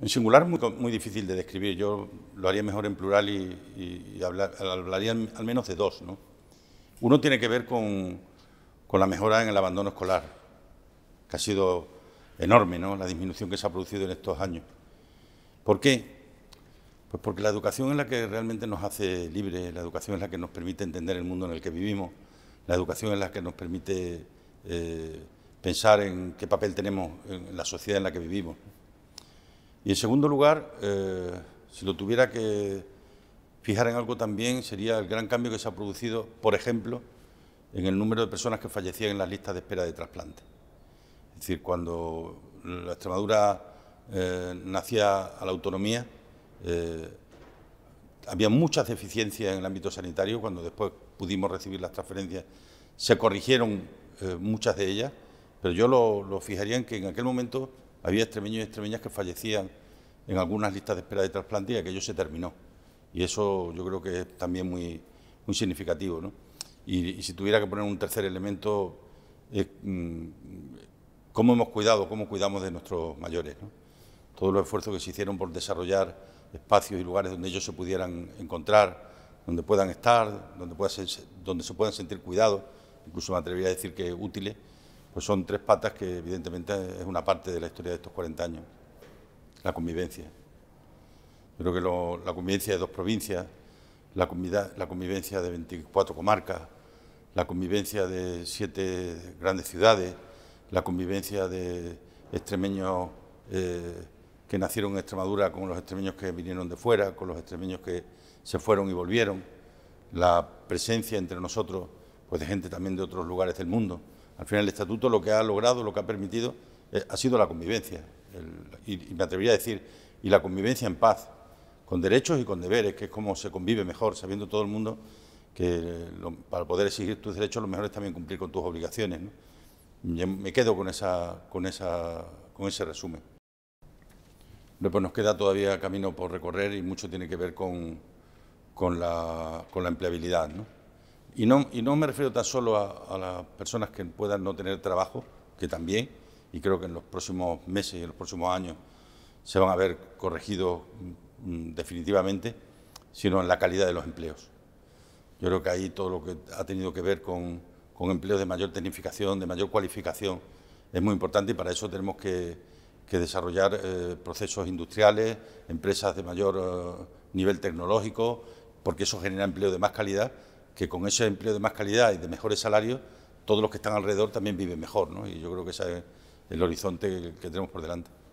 En singular es muy, muy, difícil de describir, yo lo haría mejor en plural y, hablaría al menos de dos. Uno tiene que ver con, la mejora en el abandono escolar, que ha sido enorme la disminución que se ha producido en estos años. ¿Por qué? Pues porque la educación es la que realmente nos hace libres, la educación es la que nos permite entender el mundo en el que vivimos, la educación es la que nos permite eh, pensar en qué papel tenemos en la sociedad en la que vivimos. Y en segundo lugar, eh, si lo tuviera que fijar en algo también, sería el gran cambio que se ha producido, por ejemplo, en el número de personas que fallecían en las listas de espera de trasplante. Es decir, cuando la Extremadura eh, nacía a la autonomía, eh, había muchas deficiencias en el ámbito sanitario, cuando después pudimos recibir las transferencias, se corrigieron muchas de ellas, pero yo lo fijaría en que en aquel momento había extremeños y extremeñas que fallecían en algunas listas de espera de trasplante y aquello se terminó. Y eso yo creo que es también muy, significativo. Y, si tuviera que poner un tercer elemento, es mm, cómo hemos cuidado, cómo cuidamos de nuestros mayores. Todos los esfuerzos que se hicieron por desarrollar espacios y lugares donde ellos se pudieran encontrar, donde puedan estar, donde, donde se puedan sentir cuidados, incluso me atrevería a decir que útiles pues son tres patas que evidentemente es una parte de la historia de estos 40 años, la convivencia. Yo creo que la convivencia de dos provincias, la, convivencia de 24 comarcas, la convivencia de siete grandes ciudades, la convivencia de extremeños eh, que nacieron en Extremadura con los extremeños que vinieron de fuera, con los extremeños que se fueron y volvieron, la presencia entre nosotros pues, de gente también de otros lugares del mundo. Al final el estatuto lo que ha logrado, lo que ha permitido, eh, ha sido la convivencia. y, me atrevería a decir, y la convivencia en paz, con derechos y con deberes, que es como se convive mejor, sabiendo todo el mundo que eh, para poder exigir tus derechos lo mejor es también cumplir con tus obligaciones. Em, me quedo con, esa, con, ese resumen. pues nos queda todavía camino por recorrer y mucho tiene que ver con, la, con la empleabilidad. ¿no? Y no, me refiero tan solo a, las personas que puedan no tener trabajo, que también, y creo que en los próximos meses y en los próximos años se van a ver corregidos mm, mm, definitivamente, sino en la calidad de los empleos. Yo creo que ahí todo lo que ha tenido que ver con, empleos de mayor tecnificación, de mayor cualificación, es muy importante y para eso tenemos que, desarrollar eh, procesos industriales, empresas de mayor eh, nivel tecnológico, porque eso genera empleo de más calidad que con ese empleo de más calidad y de mejores salarios, todos los que están alrededor también viven mejor, ¿no? Y yo creo que ese es el horizonte que tenemos por delante.